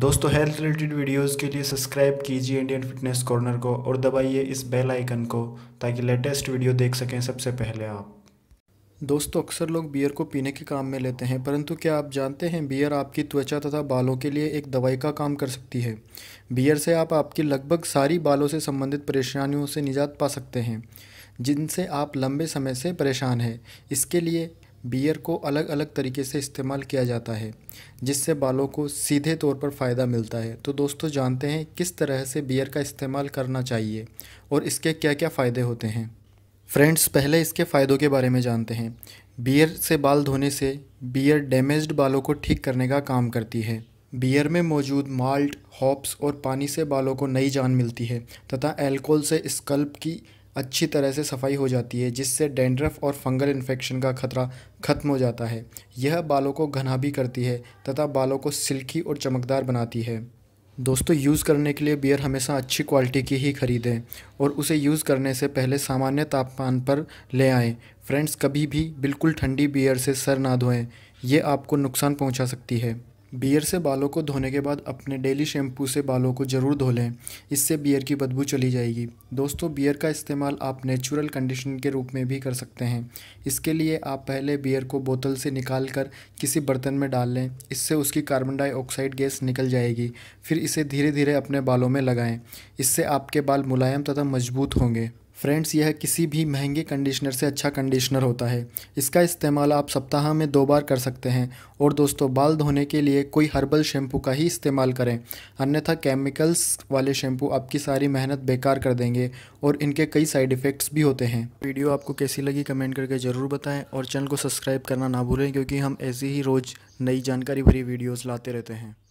दोस्तों health related videos के लिए सब्सक्राइब कीजिए इंडियन फिटनेस कॉर्नर को और दबाइए इस बेल आइकन को ताकि लेटेस्ट वीडियो देख सकें सबसे पहले आप दोस्तों अक्सर लोग बियर को पीने के काम में लेते हैं परंतु क्या आप जानते हैं बियर आपकी त्वचा तथा बालों के लिए एक दवाई का काम कर सकती है बियर से आप आपकी लगभग सारी बालों से संबंधित परेशानियों से निजात पा सकते हैं जिनसे आप लंबे समय से परेशान हैं इसके लिए बियर को अलग अलग तरीके से इस्तेमाल किया जाता है जिससे बालों को सीधे तौर पर फ़ायदा मिलता है तो दोस्तों जानते हैं किस तरह से बियर का इस्तेमाल करना चाहिए और इसके क्या क्या फ़ायदे होते हैं फ्रेंड्स पहले इसके फ़ायदों के बारे में जानते हैं बियर से बाल धोने से बियर डैमेज्ड बालों को ठीक करने का काम करती है बियर में मौजूद माल्ट हॉप्स और पानी से बालों को नई जान मिलती है तथा एल्कोहल से स्कल्प की अच्छी तरह से सफाई हो जाती है जिससे डेंड्रफ और फंगल इन्फेक्शन का खतरा खत्म हो जाता है यह बालों को घना भी करती है तथा बालों को सिल्की और चमकदार बनाती है दोस्तों यूज़ करने के लिए बियर हमेशा अच्छी क्वालिटी की ही ख़रीदें और उसे यूज़ करने से पहले सामान्य तापमान पर ले आएँ फ्रेंड्स कभी भी बिल्कुल ठंडी बियर से सर ना धोएं ये आपको नुकसान पहुंचा सकती है बियर से बालों को धोने के बाद अपने डेली शैम्पू से बालों को ज़रूर धो लें इससे बियर की बदबू चली जाएगी दोस्तों बियर का इस्तेमाल आप नेचुरल कंडीशन के रूप में भी कर सकते हैं इसके लिए आप पहले बियर को बोतल से निकाल कर किसी बर्तन में डाल लें इससे उसकी कार्बन डाइऑक्साइड गैस निकल जाएगी फिर इसे धीरे धीरे अपने बालों में लगाएँ इससे आपके बाल मुलायम तथा मजबूत होंगे फ्रेंड्स यह किसी भी महंगे कंडीशनर से अच्छा कंडीशनर होता है इसका इस्तेमाल आप सप्ताह में दो बार कर सकते हैं और दोस्तों बाल धोने के लिए कोई हर्बल शैम्पू का ही इस्तेमाल करें अन्यथा केमिकल्स वाले शैम्पू आपकी सारी मेहनत बेकार कर देंगे और इनके कई साइड इफ़ेक्ट्स भी होते हैं वीडियो आपको कैसी लगी कमेंट करके ज़रूर बताएँ और चैनल को सब्सक्राइब करना ना भूलें क्योंकि हम ऐसे ही रोज़ नई जानकारी भरी वीडियोज़ लाते रहते हैं